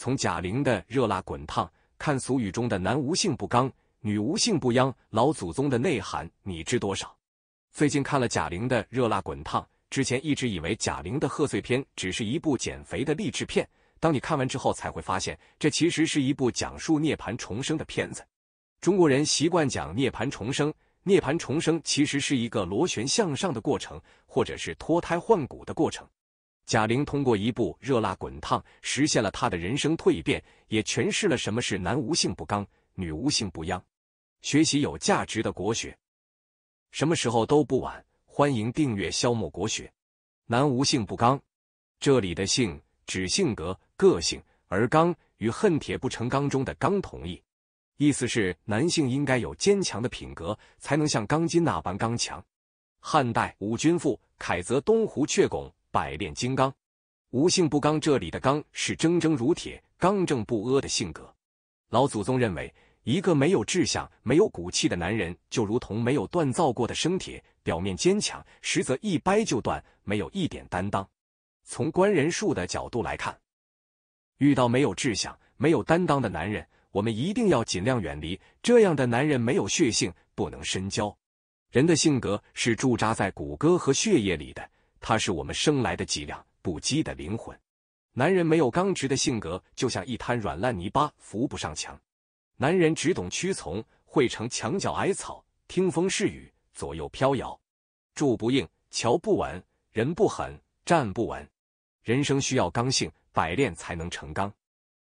从贾玲的《热辣滚烫》看俗语中的“男无性不刚，女无性不殃”，老祖宗的内涵你知多少？最近看了贾玲的《热辣滚烫》，之前一直以为贾玲的贺岁片只是一部减肥的励志片。当你看完之后，才会发现这其实是一部讲述涅槃重生的片子。中国人习惯讲涅槃重生，涅槃重生其实是一个螺旋向上的过程，或者是脱胎换骨的过程。贾玲通过一部《热辣滚烫》实现了她的人生蜕变，也诠释了什么是“男无性不刚，女无性不殃”。学习有价值的国学，什么时候都不晚。欢迎订阅《消磨国学》。男无性不刚，这里的“性”指性格、个性，而“刚”与“恨铁不成钢”中的“刚”同意，意思是男性应该有坚强的品格，才能像钢筋那般刚强。汉代五君赋，凯泽东湖阙拱，百炼金刚，无性不刚。这里的“刚”是铮铮如铁、刚正不阿的性格。老祖宗认为，一个没有志向、没有骨气的男人，就如同没有锻造过的生铁，表面坚强，实则一掰就断，没有一点担当。从观人术的角度来看，遇到没有志向、没有担当的男人，我们一定要尽量远离。这样的男人没有血性，不能深交。人的性格是驻扎在骨骼和血液里的。他是我们生来的脊梁，不羁的灵魂。男人没有刚直的性格，就像一滩软烂泥巴，扶不上墙。男人只懂屈从，会成墙角矮草，听风是雨，左右飘摇。柱不硬，桥不稳，人不狠，站不稳。人生需要刚性，百炼才能成钢。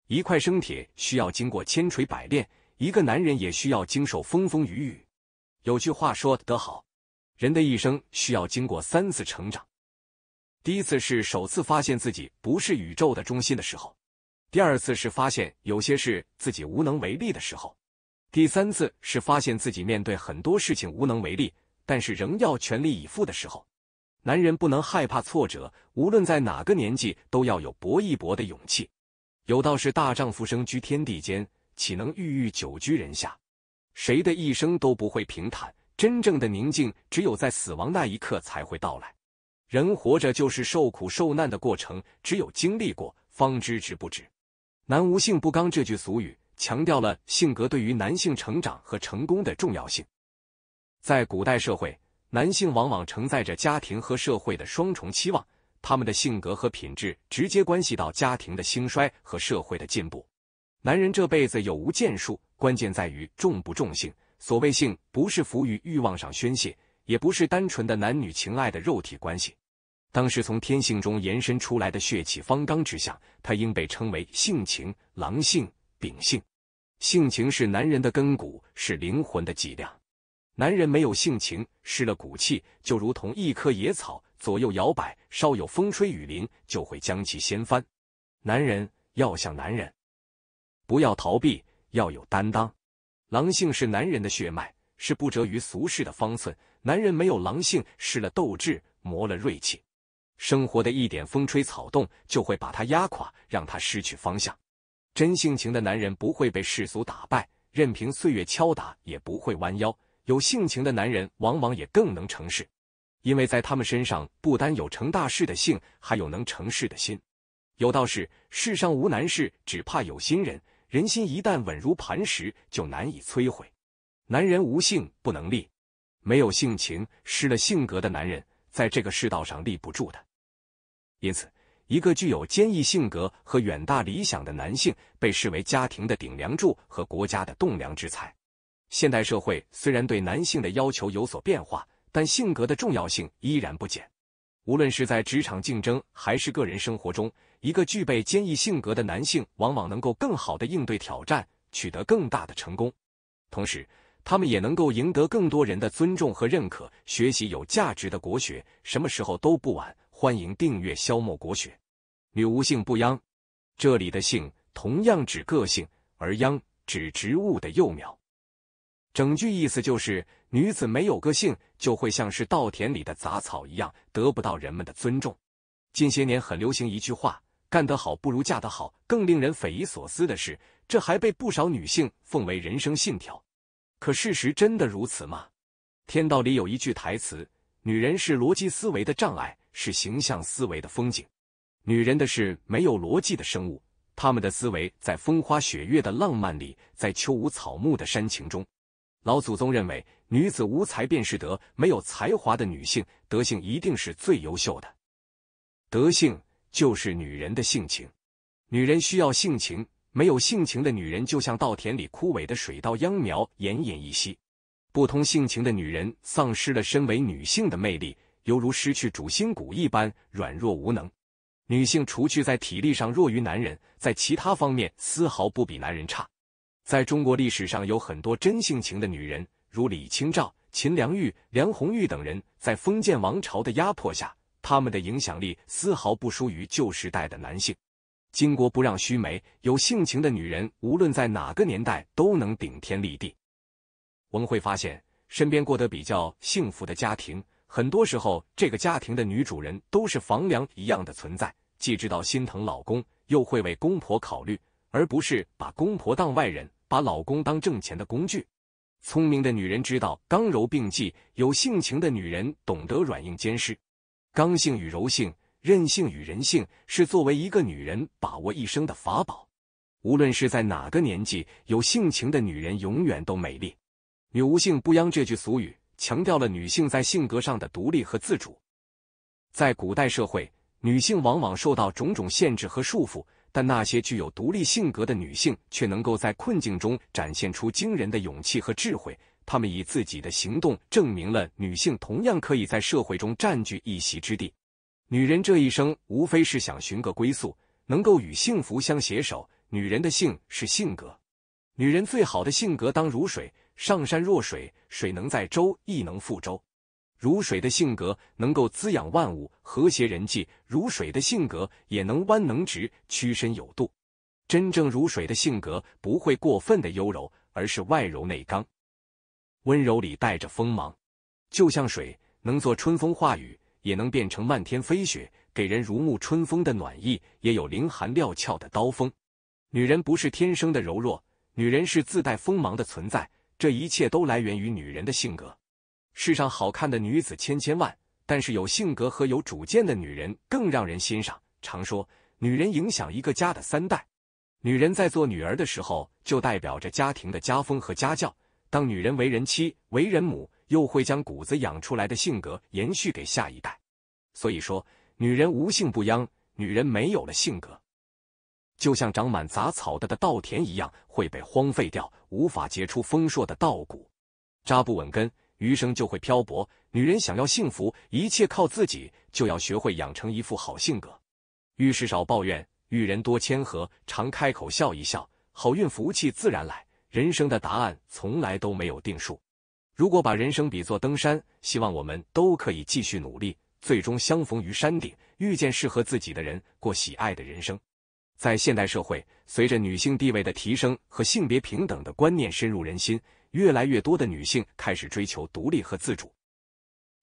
一块生铁需要经过千锤百炼，一个男人也需要经受风风雨雨。有句话说得好，人的一生需要经过三次成长。第一次是首次发现自己不是宇宙的中心的时候，第二次是发现有些事自己无能为力的时候，第三次是发现自己面对很多事情无能为力，但是仍要全力以赴的时候。男人不能害怕挫折，无论在哪个年纪，都要有搏一搏的勇气。有道是大丈夫生居天地间，岂能郁郁久居人下？谁的一生都不会平坦，真正的宁静只有在死亡那一刻才会到来。人活着就是受苦受难的过程，只有经历过，方知值不值。男无性不刚这句俗语，强调了性格对于男性成长和成功的重要性。在古代社会，男性往往承载着家庭和社会的双重期望，他们的性格和品质直接关系到家庭的兴衰和社会的进步。男人这辈子有无建树，关键在于重不重性。所谓性，不是浮于欲望上宣泄。也不是单纯的男女情爱的肉体关系。当时从天性中延伸出来的血气方刚之下，它应被称为性情、狼性、秉性。性情是男人的根骨，是灵魂的脊梁。男人没有性情，失了骨气，就如同一棵野草，左右摇摆，稍有风吹雨淋，就会将其掀翻。男人要像男人，不要逃避，要有担当。狼性是男人的血脉。是不折于俗世的方寸。男人没有狼性，失了斗志，磨了锐气，生活的一点风吹草动就会把他压垮，让他失去方向。真性情的男人不会被世俗打败，任凭岁月敲打也不会弯腰。有性情的男人往往也更能成事，因为在他们身上不单有成大事的性，还有能成事的心。有道是：世上无难事，只怕有心人。人心一旦稳如磐石，就难以摧毁。男人无性不能立，没有性情、失了性格的男人，在这个世道上立不住的。因此，一个具有坚毅性格和远大理想的男性，被视为家庭的顶梁柱和国家的栋梁之才。现代社会虽然对男性的要求有所变化，但性格的重要性依然不减。无论是在职场竞争还是个人生活中，一个具备坚毅性格的男性，往往能够更好地应对挑战，取得更大的成功。同时，他们也能够赢得更多人的尊重和认可。学习有价值的国学，什么时候都不晚。欢迎订阅《消磨国学》。女无性不殃，这里的“性”同样指个性，而“殃指植物的幼苗。整句意思就是，女子没有个性，就会像是稻田里的杂草一样，得不到人们的尊重。近些年很流行一句话：“干得好不如嫁得好。”更令人匪夷所思的是，这还被不少女性奉为人生信条。可事实真的如此吗？天道里有一句台词：“女人是逻辑思维的障碍，是形象思维的风景。女人的是没有逻辑的生物，她们的思维在风花雪月的浪漫里，在秋无草木的煽情中。”老祖宗认为，女子无才便是德，没有才华的女性德性一定是最优秀的。德性就是女人的性情，女人需要性情。没有性情的女人，就像稻田里枯萎的水稻秧苗，奄奄一息；不通性情的女人，丧失了身为女性的魅力，犹如失去主心骨一般软弱无能。女性除去在体力上弱于男人，在其他方面丝毫不比男人差。在中国历史上，有很多真性情的女人，如李清照、秦良玉、梁红玉等人，在封建王朝的压迫下，他们的影响力丝毫不输于旧时代的男性。巾帼不让须眉，有性情的女人无论在哪个年代都能顶天立地。我们会发现，身边过得比较幸福的家庭，很多时候这个家庭的女主人都是房梁一样的存在，既知道心疼老公，又会为公婆考虑，而不是把公婆当外人，把老公当挣钱的工具。聪明的女人知道刚柔并济，有性情的女人懂得软硬兼施，刚性与柔性。任性与人性是作为一个女人把握一生的法宝。无论是在哪个年纪，有性情的女人永远都美丽。女无性不央这句俗语强调了女性在性格上的独立和自主。在古代社会，女性往往受到种种限制和束缚，但那些具有独立性格的女性却能够在困境中展现出惊人的勇气和智慧。她们以自己的行动证明了女性同样可以在社会中占据一席之地。女人这一生，无非是想寻个归宿，能够与幸福相携手。女人的性是性格，女人最好的性格当如水，上善若水，水能载舟亦能覆舟。如水的性格能够滋养万物，和谐人际。如水的性格也能弯能直，屈身有度。真正如水的性格不会过分的优柔，而是外柔内刚，温柔里带着锋芒，就像水能做春风化雨。也能变成漫天飞雪，给人如沐春风的暖意；也有凌寒料峭的刀锋。女人不是天生的柔弱，女人是自带锋芒的存在。这一切都来源于女人的性格。世上好看的女子千千万，但是有性格和有主见的女人更让人欣赏。常说，女人影响一个家的三代。女人在做女儿的时候，就代表着家庭的家风和家教。当女人为人妻、为人母。又会将谷子养出来的性格延续给下一代，所以说，女人无性不殃，女人没有了性格，就像长满杂草的的稻田一样，会被荒废掉，无法结出丰硕的稻谷，扎不稳根，余生就会漂泊。女人想要幸福，一切靠自己，就要学会养成一副好性格，遇事少抱怨，遇人多谦和，常开口笑一笑，好运福气自然来。人生的答案从来都没有定数。如果把人生比作登山，希望我们都可以继续努力，最终相逢于山顶，遇见适合自己的人，过喜爱的人生。在现代社会，随着女性地位的提升和性别平等的观念深入人心，越来越多的女性开始追求独立和自主。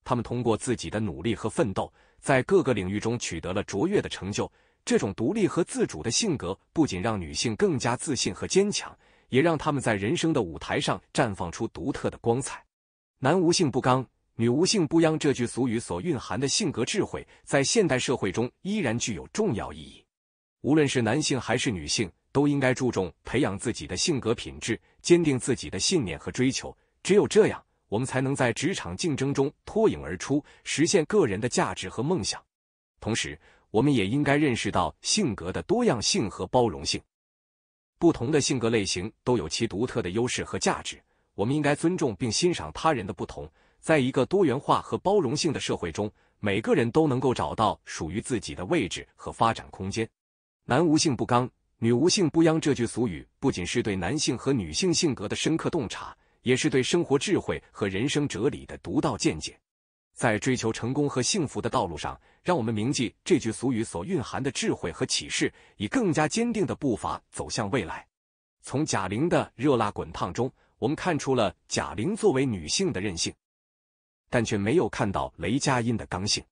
她们通过自己的努力和奋斗，在各个领域中取得了卓越的成就。这种独立和自主的性格，不仅让女性更加自信和坚强。也让他们在人生的舞台上绽放出独特的光彩。男无性不刚，女无性不殃这句俗语所蕴含的性格智慧，在现代社会中依然具有重要意义。无论是男性还是女性，都应该注重培养自己的性格品质，坚定自己的信念和追求。只有这样，我们才能在职场竞争中脱颖而出，实现个人的价值和梦想。同时，我们也应该认识到性格的多样性和包容性。不同的性格类型都有其独特的优势和价值，我们应该尊重并欣赏他人的不同。在一个多元化和包容性的社会中，每个人都能够找到属于自己的位置和发展空间。男无性不刚，女无性不殃这句俗语不仅是对男性和女性性格的深刻洞察，也是对生活智慧和人生哲理的独到见解。在追求成功和幸福的道路上，让我们铭记这句俗语所蕴含的智慧和启示，以更加坚定的步伐走向未来。从贾玲的《热辣滚烫》中，我们看出了贾玲作为女性的任性，但却没有看到雷佳音的刚性。